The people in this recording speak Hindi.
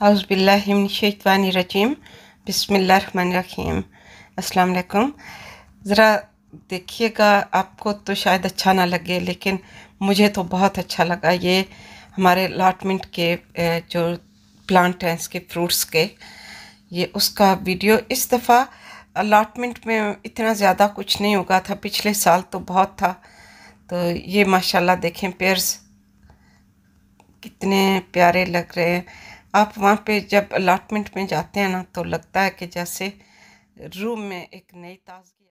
हाउसबिल्लाशवानरजीम बसमीम अल्लाम ज़रा देखिएगा आपको तो शायद अच्छा ना लगे लेकिन मुझे तो बहुत अच्छा लगा ये हमारे अलाटमेंट के जो प्लांट हैं इसके फ्रूट्स के ये उसका वीडियो इस दफ़ा अलाटमेंट में इतना ज़्यादा कुछ नहीं उगा था पिछले साल तो बहुत था तो ये माशाल्लाह देखें पेयर्स कितने प्यारे लग रहे हैं आप वहाँ पे जब अलाटमेंट में जाते हैं ना तो लगता है कि जैसे रूम में एक नई ताज़गी